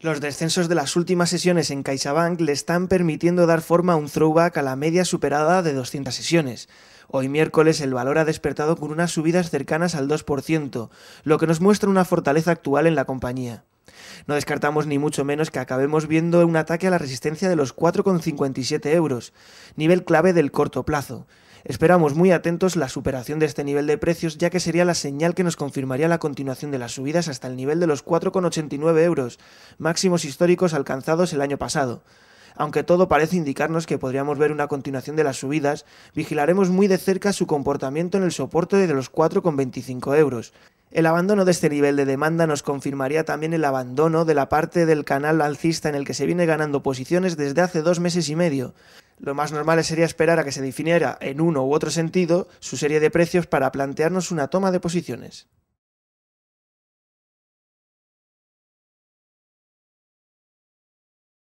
Los descensos de las últimas sesiones en CaixaBank le están permitiendo dar forma a un throwback a la media superada de 200 sesiones. Hoy miércoles el valor ha despertado con unas subidas cercanas al 2%, lo que nos muestra una fortaleza actual en la compañía. No descartamos ni mucho menos que acabemos viendo un ataque a la resistencia de los 4,57 euros, nivel clave del corto plazo, Esperamos muy atentos la superación de este nivel de precios, ya que sería la señal que nos confirmaría la continuación de las subidas hasta el nivel de los 4,89 euros, máximos históricos alcanzados el año pasado. Aunque todo parece indicarnos que podríamos ver una continuación de las subidas, vigilaremos muy de cerca su comportamiento en el soporte de los 4,25 euros. El abandono de este nivel de demanda nos confirmaría también el abandono de la parte del canal alcista en el que se viene ganando posiciones desde hace dos meses y medio. Lo más normal sería esperar a que se definiera en uno u otro sentido su serie de precios para plantearnos una toma de posiciones.